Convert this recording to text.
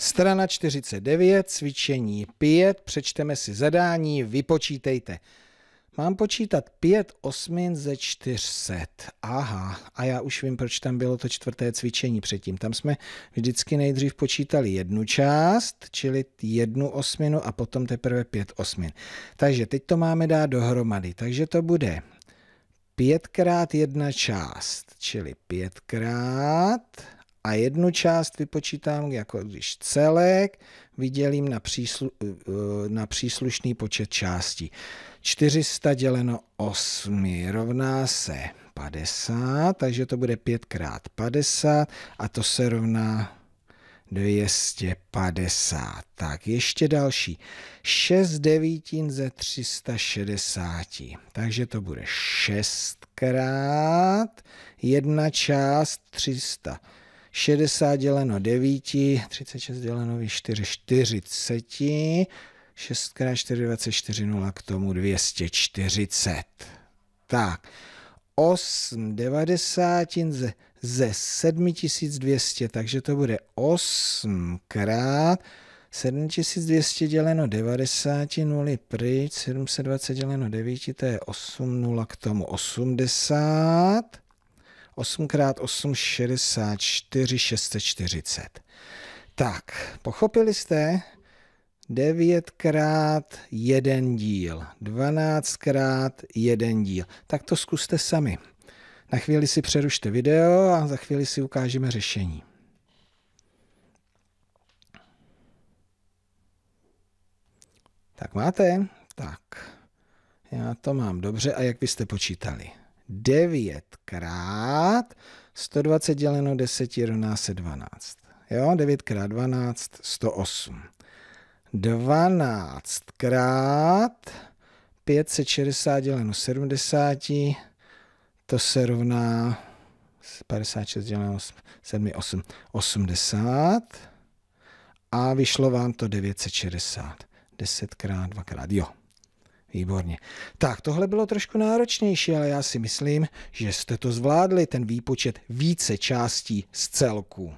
Strana 49, cvičení 5, přečteme si zadání, vypočítejte. Mám počítat 5 osmin ze 400. Aha, a já už vím, proč tam bylo to čtvrté cvičení předtím. Tam jsme vždycky nejdřív počítali jednu část, čili jednu osminu a potom teprve 5 osmin. Takže teď to máme dát dohromady. Takže to bude 5 krát jedna část, čili 5 krát a jednu část vypočítám jako když celek vydělím na, příslu, eh, na příslušný počet částí. 400 děleno 8 rovná se 50, takže to bude 5 krát 50 a to se rovná 250. Tak ještě další. 6 devítin ze 360. Takže to bude 6 krát jedna část 300. 60 děleno 9, 36 děleno 4, 40, 6 x 4, 24, 0 k tomu 240. Tak, 8 90 ze, ze 7200, takže to bude 8 x 7200 děleno 90, 0 pryč, 720 děleno 9, to je 8, 0 k tomu 80. 8x8, 64, 640. Tak, pochopili jste? 9 krát jeden díl, 12 krát jeden díl. Tak to zkuste sami. Na chvíli si přerušte video a za chvíli si ukážeme řešení. Tak máte? Tak. Já to mám dobře. A jak byste počítali? devětkrát 120 děleno 10 rovná se 12. Jo, 9 krát 12, 108. 12 krát 560 děleno 70, to se rovná 56 děleno 7, 8, 80 a vyšlo vám to 960. 10 krát 2 krát, jo. Výborně. Tak, tohle bylo trošku náročnější, ale já si myslím, že jste to zvládli, ten výpočet více částí z celku.